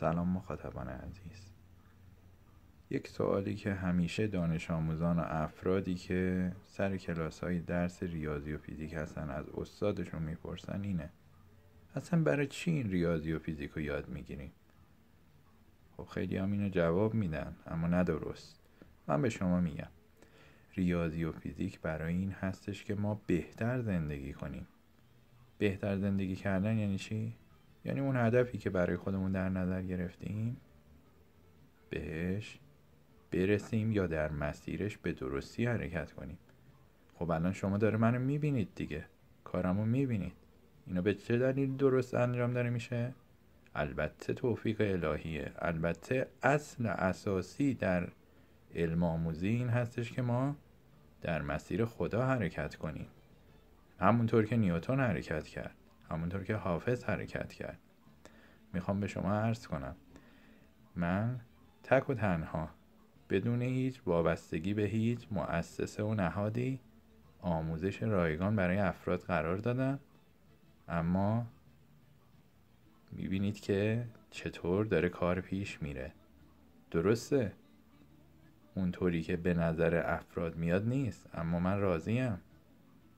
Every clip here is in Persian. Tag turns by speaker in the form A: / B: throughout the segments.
A: سلام مخاطبان عزیز یک سوالی که همیشه دانش آموزان و افرادی که سر کلاس های درس ریاضی و فیزیک هستن از استادشون میپرسن اینه اصلا برای چی این ریاضی و فیزیک رو یاد میگیریم خب خیلی هم اینو جواب میدن اما ندرست من به شما میگم ریاضی و فیزیک برای این هستش که ما بهتر زندگی کنیم بهتر زندگی کردن یعنی چی؟ یعنی اون هدفی که برای خودمون در نظر گرفتیم بهش برسیم یا در مسیرش به درستی حرکت کنیم خب الان شما داره منو میبینید دیگه کارمو میبینید اینا به چه دلیل درست انجام داره میشه؟ البته توفیق الهیه البته اصل اساسی در علم آموزی این هستش که ما در مسیر خدا حرکت کنیم همونطور که نیوتون حرکت کرد همونطور که حافظ حرکت کرد میخوام به شما عرض کنم من تک و تنها بدون هیچ وابستگی به هیچ مؤسسه و نهادی آموزش رایگان برای افراد قرار دادم اما میبینید که چطور داره کار پیش میره درسته اونطوری که به نظر افراد میاد نیست اما من راضیم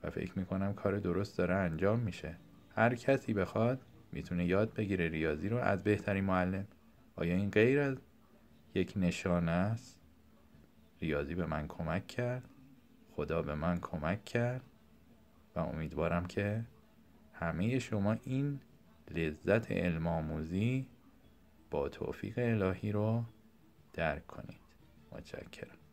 A: و فکر میکنم کار درست داره انجام میشه هر کسی بخواد میتونه یاد بگیره ریاضی رو از بهترین معلم آیا این غیر از یک نشانه است ریاضی به من کمک کرد خدا به من کمک کرد و امیدوارم که همه شما این لذت علم آموزی با توفیق الهی رو درک کنید متشکرم